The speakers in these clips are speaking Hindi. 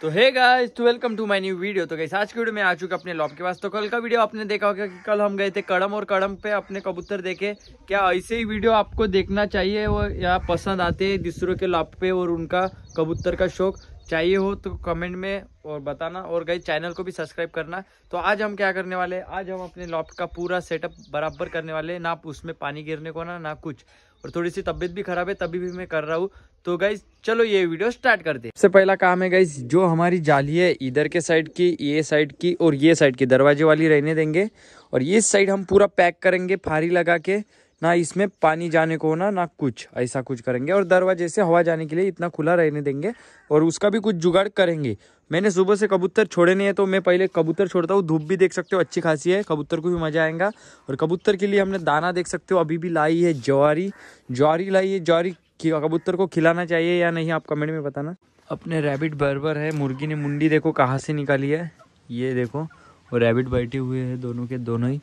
तो हे गाइस तो welcome to my new video तो गाइस आज की वीडियो में आ चुका अपने लॉब के पास तो कल का वीडियो आपने देखा होगा कि कल हम गए थे कड़म और कड़म पे अपने कबूतर देखे क्या ऐसे ही वीडियो आपको देखना चाहिए वो या पसंद आते हैं दूसरों के लॉब पे और उनका कबूतर का शौक चाहिए हो तो कमेंट में और बताना और गई चैनल को भी सब्सक्राइब करना तो आज हम क्या करने वाले आज हम अपने लॉब का पूरा सेटअप बराबर करने वाले ना उसमें पानी गिरने को ना ना कुछ और थोड़ी सी तबीयत भी खराब है तभी भी मैं कर रहा हूँ तो गाइज चलो ये वीडियो स्टार्ट कर दे सबसे पहला काम है गाइज जो हमारी जाली है इधर के साइड की ये साइड की और ये साइड की दरवाजे वाली रहने देंगे और ये साइड हम पूरा पैक करेंगे फारी लगा के ना इसमें पानी जाने को होना ना कुछ ऐसा कुछ करेंगे और दरवाजे से हवा जाने के लिए इतना खुला रहने देंगे और उसका भी कुछ जुगाड़ करेंगे मैंने सुबह से कबूतर छोड़े नहीं है तो मैं पहले कबूतर छोड़ता हूँ धूप भी देख सकते हो अच्छी खासी है कबूतर को भी मज़ा आएगा और कबूतर के लिए हमने दाना देख सकते हो अभी भी लाई है ज्वारी ज्वारी लाई है ज्वारी कि कबूतर को खिलाना चाहिए या नहीं आप कमेंट में बताना अपने रैबिट बर्बर है मुर्गी ने मुंडी देखो कहाँ से निकाली है ये देखो और रैबिट बैठे हुए हैं दोनों के दोनों ही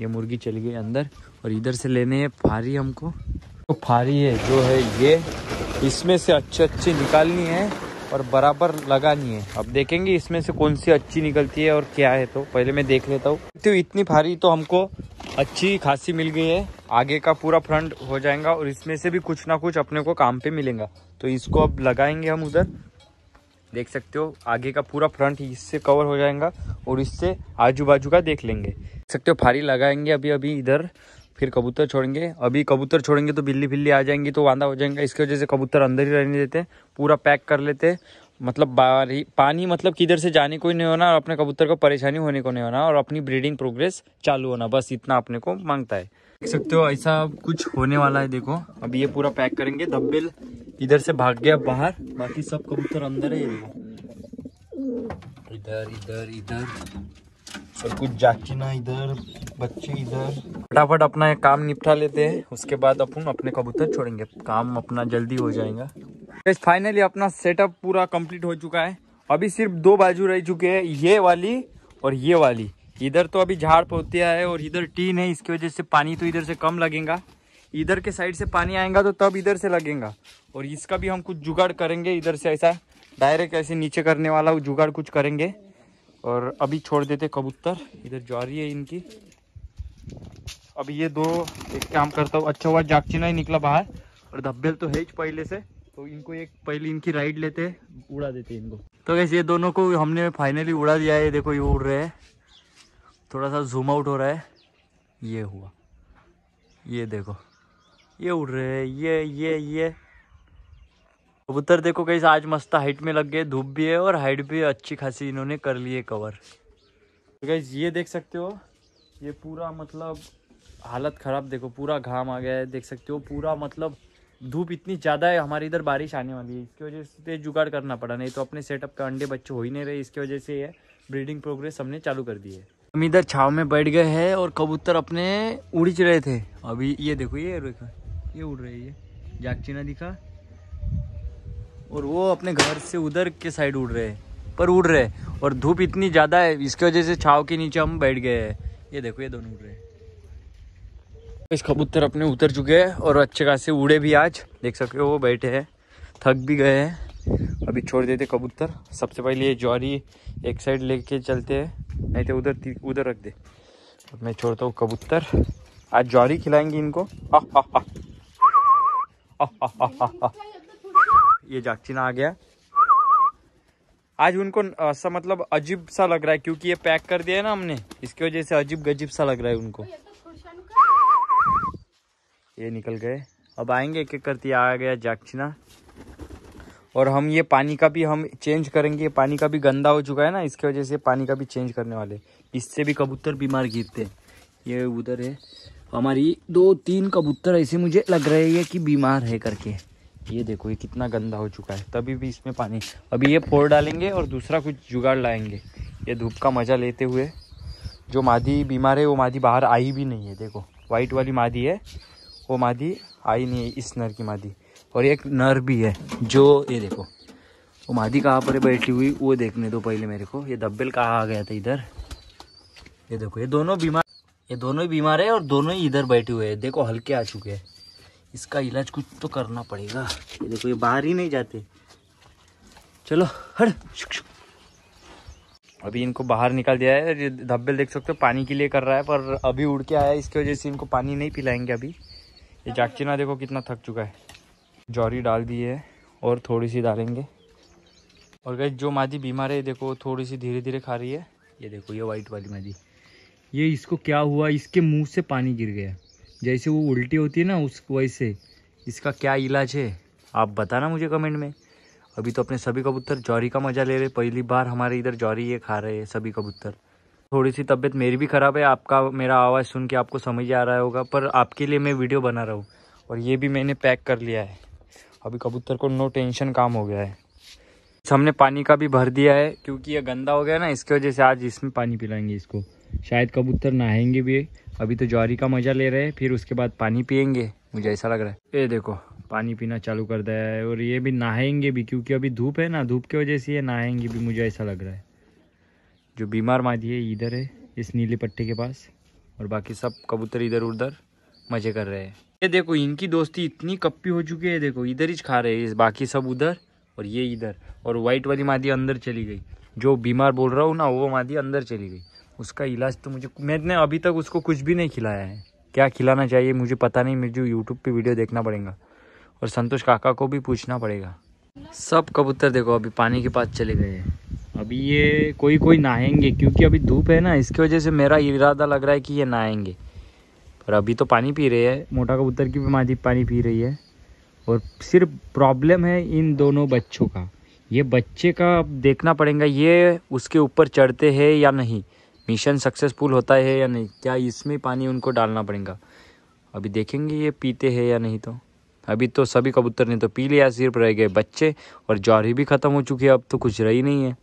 ये मुर्गी चली गई अंदर और इधर से लेने हैं फारी हमको तो फारी है जो है ये इसमें से अच्छी अच्छी निकालनी है और बराबर लगानी है अब देखेंगे इसमें से कौन सी अच्छी निकलती है और क्या है तो पहले मैं देख लेता हूँ तो इतनी फारी तो हमको अच्छी खासी मिल गई है आगे का पूरा फ्रंट हो जाएगा और इसमें से भी कुछ ना कुछ अपने को काम पे मिलेगा तो इसको अब लगाएंगे हम उधर देख सकते हो आगे का पूरा फ्रंट इससे कवर हो जाएगा और इससे आजू बाजू का देख लेंगे देख सकते हो फारी लगाएंगे अभी अभी इधर फिर कबूतर छोड़ेंगे अभी कबूतर छोड़ेंगे तो बिल्ली बिल्ली आ जाएंगी तो वादा हो जाएगा इसकी वजह से कबूतर अंदर ही रहने देते हैं पूरा पैक कर लेते हैं मतलब बारी पानी मतलब किधर से जाने को ही नहीं होना और अपने कबूतर को परेशानी होने को नहीं होना और अपनी ब्रीडिंग प्रोग्रेस चालू होना बस इतना अपने को मांगता है देख सकते हो ऐसा कुछ होने वाला है देखो अब ये पूरा पैक करेंगे धब्बिल इधर से भाग गया बाहर बाकी सब कबूतर अंदर है देखो इधर इधर इधर सब कुछ जाचना इधर बच्चे इधर फटाफट अपना काम निपटा लेते हैं उसके बाद अपन अपने कबूतर छोड़ेंगे काम अपना जल्दी हो जाएगा गाइस फाइनली अपना सेटअप पूरा कंप्लीट हो चुका है अभी सिर्फ दो बाजू रह चुके हैं ये वाली और ये वाली इधर तो अभी झाड़ पोतिया है और इधर टीन है इसकी वजह से पानी तो इधर से कम लगेगा इधर के साइड से पानी आएगा तो तब इधर से लगेगा और इसका भी हम कुछ जुगाड़ करेंगे इधर से ऐसा डायरेक्ट ऐसे नीचे करने वाला जुगाड़ कुछ करेंगे और अभी छोड़ देते कबूतर इधर जा रही है इनकी अब ये दो एक काम करता हूँ अच्छा हुआ जागचिना ही निकला बाहर और धब्बेल तो है पहले से तो इनको एक पहले इनकी राइड लेते उड़ा देते इनको तो वैसे ये दोनों को हमने फाइनली उड़ा दिया है देखो ये उड़ रहे हैं थोड़ा सा जूम आउट हो रहा है ये हुआ ये देखो ये उड़ रहे हैं ये ये ये कबूतर देखो कहीं आज मस्त हाइट में लग गए धूप भी है और हाइट भी अच्छी खासी इन्होंने कर ली है कवर तो कैसे ये देख सकते हो ये पूरा मतलब हालत ख़राब देखो पूरा घाम आ गया है देख सकते हो पूरा मतलब धूप इतनी ज़्यादा है हमारी इधर बारिश आने वाली है इसकी वजह से जुगाड़ करना पड़ा नहीं तो अपने सेटअप का अंडे बच्चे हो ही नहीं रहे इसकी वजह से यह ब्रीडिंग प्रोग्रेस हमने चालू कर दी है हम इधर छाव में बैठ गए हैं और कबूतर अपने उड़ीच रहे थे अभी ये देखो ये रेखा ये उड़ रही है जागचीना दिखा और वो अपने घर से उधर के साइड उड़ रहे हैं पर उड़ रहे और धूप इतनी ज़्यादा है इसकी वजह से छाव के नीचे हम बैठ गए हैं ये देखो ये दोनों उड़ रहे हैं इस कबूतर अपने उतर चुके हैं और अच्छे खासे उड़े भी आज देख सकते हो बैठे हैं थक भी गए हैं अभी छोड़ देते कबूतर सबसे पहले ये ज्वारी एक साइड लेके चलते हैं नहीं तो उधर उधर रख दे मैं छोड़ता हूँ कबूतर आज ज्वारी खिलाएंगे इनको हा हा हा ये जागचिना आ गया आज उनको ऐसा मतलब अजीब सा लग रहा है क्योंकि ये पैक कर दिया है ना हमने इसकी वजह से अजीब गजीब सा लग रहा है उनको ये निकल गए अब आएंगे एक एक करती आ गया जाक्षिना और हम ये पानी का भी हम चेंज करेंगे पानी का भी गंदा हो चुका है ना इसके वजह से पानी का भी चेंज करने वाले इससे भी कबूतर बीमार गिरते हैं ये उधर है हमारी दो तीन कबूतर ऐसे मुझे लग रहे है कि बीमार है करके ये देखो ये कितना गंदा हो चुका है तभी भी इसमें पानी अभी ये फोड़ डालेंगे और दूसरा कुछ जुगाड़ लाएंगे ये धूप का मज़ा लेते हुए जो मादी बीमार है वो मादी बाहर आई भी नहीं है देखो वाइट वाली मादी है वो मादी आई नहीं है इस नर की मादी और एक नर भी है जो ये देखो वो मादी कहाँ पर बैठी हुई वो देखने दो पहले मेरे को ये दब्बेल कहाँ आ गया था इधर ये देखो ये दोनों बीमार ये दोनों ही बीमार है और दोनों ही इधर बैठे हुए हैं देखो हल्के आ चुके हैं इसका इलाज कुछ तो करना पड़ेगा ये देखो ये बाहर ही नहीं जाते चलो हट अभी इनको बाहर निकाल दिया है धब्बे देख सकते हो पानी के लिए कर रहा है पर अभी उड़ के आया इसकी वजह से इनको पानी नहीं पिलाएंगे अभी ये चाकचिना देखो कितना थक चुका है जौरी डाल दी है और थोड़ी सी डालेंगे और गई जो मादी बीमार है देखो थोड़ी सी धीरे धीरे खा रही है ये देखो ये वाइट वाली मादी ये इसको क्या हुआ इसके मुंह से पानी गिर गया जैसे वो उल्टी होती है ना उस वैसे इसका क्या इलाज है आप बताना मुझे कमेंट में अभी तो अपने सभी कबूतर जौरी का मज़ा ले रहे पहली बार हमारे इधर जौरी ये खा रहे हैं सभी कबूतर थोड़ी सी तबीयत मेरी भी ख़राब है आपका मेरा आवाज़ सुन के आपको समझ आ रहा होगा पर आपके लिए मैं वीडियो बना रहा हूँ और ये भी मैंने पैक कर लिया है अभी कबूतर को नो टेंशन काम हो गया है अच्छा, हमने पानी का भी भर दिया है क्योंकि ये गंदा हो गया ना इसकी वजह से आज इसमें पानी पिलाएंगे इसको शायद कबूतर नहाएंगे भी अभी तो ज्वारी का मज़ा ले रहे हैं फिर उसके बाद पानी पियेंगे मुझे ऐसा लग रहा है ये देखो पानी पीना चालू कर दिया है और ये भी नहाएंगे भी क्योंकि अभी धूप है ना धूप की वजह से ये नहाएंगे भी मुझे ऐसा लग रहा है जो बीमार मादी है इधर है इस नीले पट्टे के पास और बाकी सब कबूतर इधर उधर मजे कर रहे हैं ये देखो इनकी दोस्ती इतनी कप्पी हो चुकी है देखो इधर ही खा रहे हैं बाकी सब उधर और ये इधर और वाइट वाली मादी अंदर चली गई जो बीमार बोल रहा हूँ ना वो मादी अंदर चली गई उसका इलाज तो मुझे मैंने अभी तक उसको कुछ भी नहीं खिलाया है क्या खिलाना चाहिए मुझे पता नहीं मुझे यूट्यूब पर वीडियो देखना पड़ेगा और संतोष काका को भी पूछना पड़ेगा सब कबूतर देखो अभी पानी के पास चले गए हैं अभी ये कोई कोई नहाएंगे क्योंकि अभी धूप है ना इसकी वजह से मेरा इरादा लग रहा है कि ये नहाएंगे पर अभी तो पानी पी रहे हैं मोटा कबूतर की भी माजी पानी पी रही है और सिर्फ प्रॉब्लम है इन दोनों बच्चों का ये बच्चे का अब देखना पड़ेगा ये उसके ऊपर चढ़ते हैं या नहीं मिशन सक्सेसफुल होता है या नहीं क्या इसमें पानी उनको डालना पड़ेगा अभी देखेंगे ये पीते हैं या नहीं तो अभी तो सभी कबूतर ने तो पी लिया सिर्फ रह गए बच्चे और जौहरी भी ख़त्म हो चुकी है अब तो कुछ रही नहीं है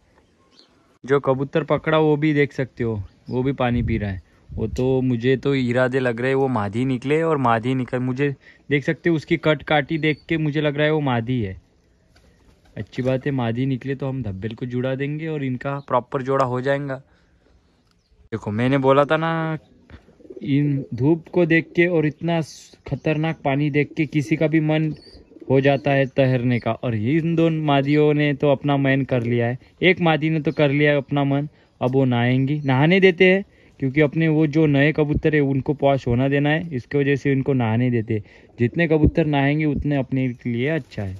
जो कबूतर पकड़ा वो भी देख सकते हो वो भी पानी पी रहा है वो तो मुझे तो इरादे लग रहे वो माधी निकले और माधी निकल मुझे देख सकते हो उसकी कट काटी देख के मुझे लग रहा है वो माधी है अच्छी बात है मादी निकले तो हम धब्बेल को जुड़ा देंगे और इनका प्रॉपर जोड़ा हो जाएगा देखो मैंने बोला था ना इन धूप को देख के और इतना खतरनाक पानी देख के किसी का भी मन हो जाता है तैरने का और इन दोनों मादियों ने तो अपना मन कर लिया है एक मादी ने तो कर लिया है अपना मन अब वो नहाएंगी नहाने देते हैं क्योंकि अपने वो जो नए कबूतर है उनको पॉश होना देना है इसकी वजह से उनको नहाने देते जितने कबूतर नहाएंगे उतने अपने लिए अच्छा है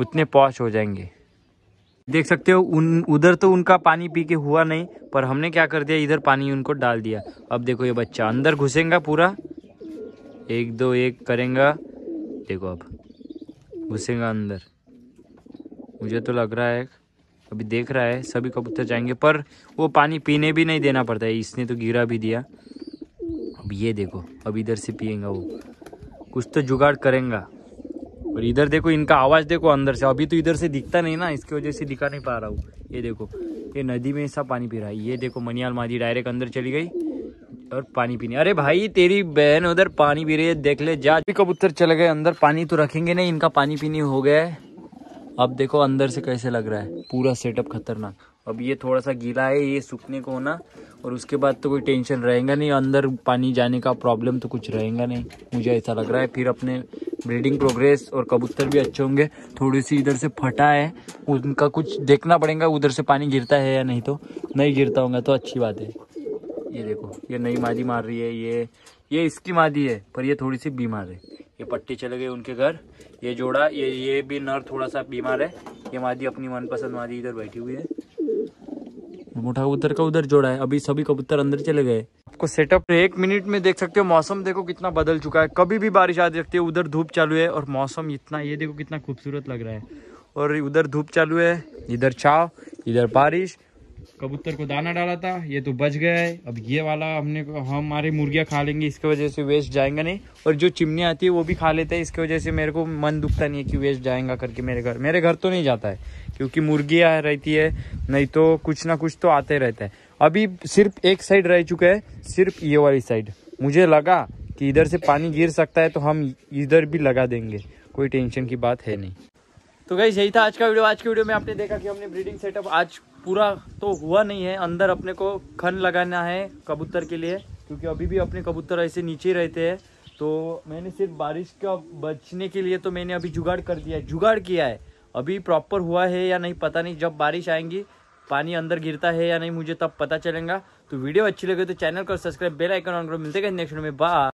उतने पॉश हो जाएंगे देख सकते हो उन उधर तो उनका पानी पी के हुआ नहीं पर हमने क्या कर दिया इधर पानी उनको डाल दिया अब देखो ये बच्चा अंदर घुसेगा पूरा एक दो एक करेंगे देखो अब घुसेगा अंदर मुझे तो लग रहा है अभी देख रहा है सभी कबूतर जाएंगे पर वो पानी पीने भी नहीं देना पड़ता है इसने तो गिरा भी दिया अब ये देखो अब इधर से पिएगा वो कुछ तो जुगाड़ करेगा और इधर देखो इनका आवाज़ देखो अंदर से अभी तो इधर से दिखता नहीं ना इसकी वजह से दिखा नहीं पा रहा हूँ ये देखो ये नदी में ऐसा पानी पी रहा है ये देखो मनियाल मादी डायरेक्ट अंदर चली गई और पानी पीने अरे भाई तेरी बहन उधर पानी पी रही है देख ले जा भी कबूतर चले गए अंदर पानी तो रखेंगे नहीं इनका पानी पीने हो गया है अब देखो अंदर से कैसे लग रहा है पूरा सेटअप खतरनाक अब ये थोड़ा सा गीला है ये सूखने को होना और उसके बाद तो कोई टेंशन रहेगा नहीं अंदर पानी जाने का प्रॉब्लम तो कुछ रहेगा नहीं मुझे ऐसा लग रहा है फिर अपने ब्रीडिंग प्रोग्रेस और कबूतर भी अच्छे होंगे थोड़ी सी इधर से फटा है उनका कुछ देखना पड़ेगा उधर से पानी गिरता है या नहीं तो नहीं गिरता होगा तो अच्छी बात है ये देखो ये नई मादी मार रही है ये ये इसकी मादी है पर ये थोड़ी सी बीमार है ये पट्टी चले गए उनके घर ये जोड़ा ये ये भी नर थोड़ा सा बीमार है ये मादी अपनी मनपसंद मादी इधर बैठी हुई है मोटा कबूतर का उधर जोड़ा है अभी सभी कबूतर अंदर चले गए आपको सेटअप तो एक मिनट में देख सकते हो मौसम देखो कितना बदल चुका है कभी भी बारिश आ सकती है उधर धूप चालू है और मौसम इतना ये देखो कितना खूबसूरत लग रहा है और उधर धूप चालू है इधर छाव इधर बारिश कबूतर को दाना डाला था ये तो बच गया है अब ये वाला हमने हमारी मुर्गियाँ खा लेंगे इसके वजह से वेस्ट जाएगा नहीं और जो चिमनी आती है वो भी खा लेते हैं इसके वजह से मेरे को मन दुखता नहीं है कि वेस्ट जाएगा करके मेरे घर मेरे घर तो नहीं जाता है क्योंकि मुर्गियाँ रहती है नहीं तो कुछ ना कुछ तो आते रहता है अभी सिर्फ एक साइड रह चुका है सिर्फ ये वाली साइड मुझे लगा कि इधर से पानी गिर सकता है तो हम इधर भी लगा देंगे कोई टेंशन की बात है नहीं तो गई यही था आज का वीडियो आज के वीडियो में आपने देखा कि हमने ब्रीडिंग सेटअप आज पूरा तो हुआ नहीं है अंदर अपने को खन लगाना है कबूतर के लिए क्योंकि अभी भी अपने कबूतर ऐसे नीचे रहते हैं तो मैंने सिर्फ बारिश का बचने के लिए तो मैंने अभी जुगाड़ कर दिया है जुगाड़ किया है अभी प्रॉपर हुआ है या नहीं पता नहीं जब बारिश आएंगी पानी अंदर गिरता है या नहीं मुझे तब पता चलेगा तो वीडियो अच्छी लगे तो चैनल को सब्सक्राइब बेल आइकन ऑन करो मिलते हैं नेक्स्ट में बा